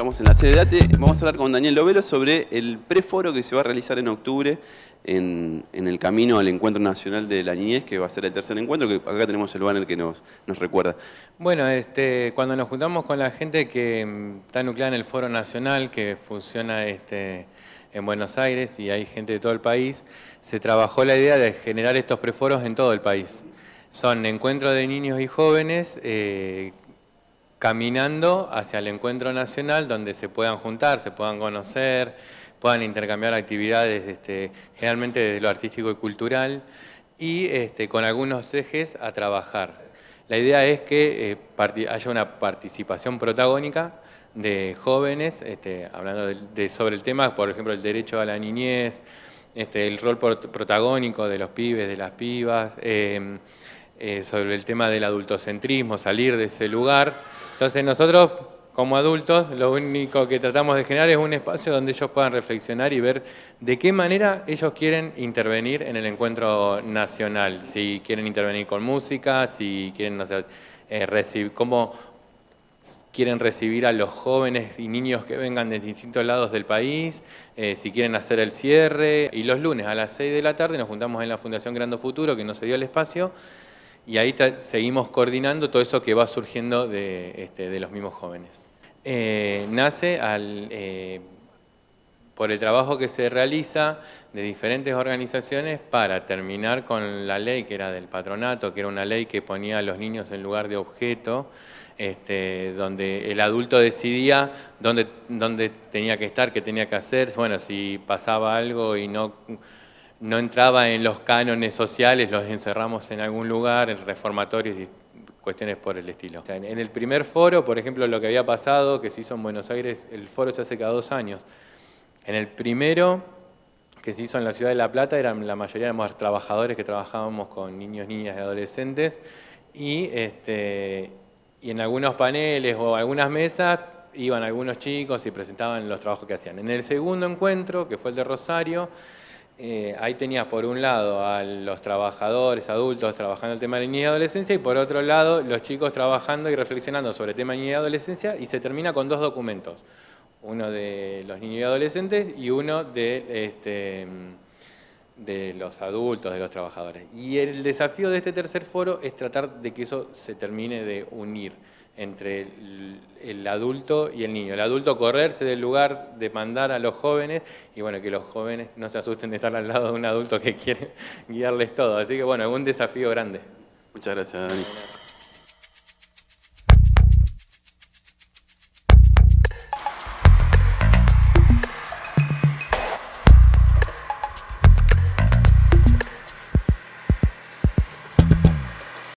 Estamos en la sede de ATE. Vamos a hablar con Daniel Lovelo sobre el preforo que se va a realizar en octubre en, el camino al Encuentro Nacional de la Niñez, que va a ser el tercer encuentro, que acá tenemos el banner que nos, recuerda. Bueno, este, cuando nos juntamos con la gente que mm, está nucleada en el Foro Nacional, que funciona este, en Buenos Aires y hay gente de todo el país, se trabajó la idea de generar estos preforos en todo el país. Son encuentros de niños y jóvenes eh, caminando hacia el encuentro nacional donde se puedan juntar, se puedan conocer, puedan intercambiar actividades este, generalmente desde lo artístico y cultural y este, con algunos ejes a trabajar. La idea es que eh, haya una participación protagónica de jóvenes, este, hablando de, sobre el tema, por ejemplo, el derecho a la niñez, el rol protagónico de los pibes, de las pibas, em, eh, sobre el tema del adultocentrismo, salir de ese lugar. Entonces nosotros como adultos lo único que tratamos de generar es un espacio donde ellos puedan reflexionar y ver de qué manera ellos quieren intervenir en el encuentro nacional, si quieren intervenir con música, si quieren, no sé, eh, recibir, cómo quieren recibir a los jóvenes y niños que vengan de distintos lados del país, eh, si quieren hacer el cierre. Y los lunes a las 6 de la tarde nos juntamos en la Fundación Grando Futuro, que nos dio el espacio, y ahí seguimos coordinando todo eso que va surgiendo de, este, los mismos jóvenes. Eh, nace al, eh, por el trabajo que se realiza de diferentes organizaciones para terminar con la ley que era del patronato, que era una ley que ponía a los niños en lugar de objeto, este, donde el adulto decidía dónde, dónde tenía que estar, qué tenía que hacer, bueno, si pasaba algo y no no entraba en los cánones sociales, los encerramos en algún lugar, en reformatorios y cuestiones por el estilo. en el primer foro, por ejemplo, lo que había pasado, que se hizo en Buenos Aires, el foro se hace cada dos años. En el primero, que se hizo en la ciudad de La Plata, eran, la mayoría los trabajadores que trabajábamos con niños, niñas y adolescentes, y, este, y en algunos paneles o algunas mesas iban algunos chicos y presentaban los trabajos que hacían. En el segundo encuentro, que fue el de Rosario, eh, ahí tenías por un lado a los trabajadores adultos trabajando el tema de niñez y adolescencia y por otro lado los chicos trabajando y reflexionando sobre el tema de niñez y adolescencia y se termina con dos documentos, uno de los niños y adolescentes y uno este, de los adultos, de los trabajadores. Y el desafío de este tercer foro es tratar de que eso se termine de unir entre el, adulto y el niño. El adulto correrse del lugar de mandar a los jóvenes y bueno, que los jóvenes no se asusten de estar al lado de un adulto que quiere guiarles todo. Así que bueno, es un desafío grande. Muchas gracias, Dani.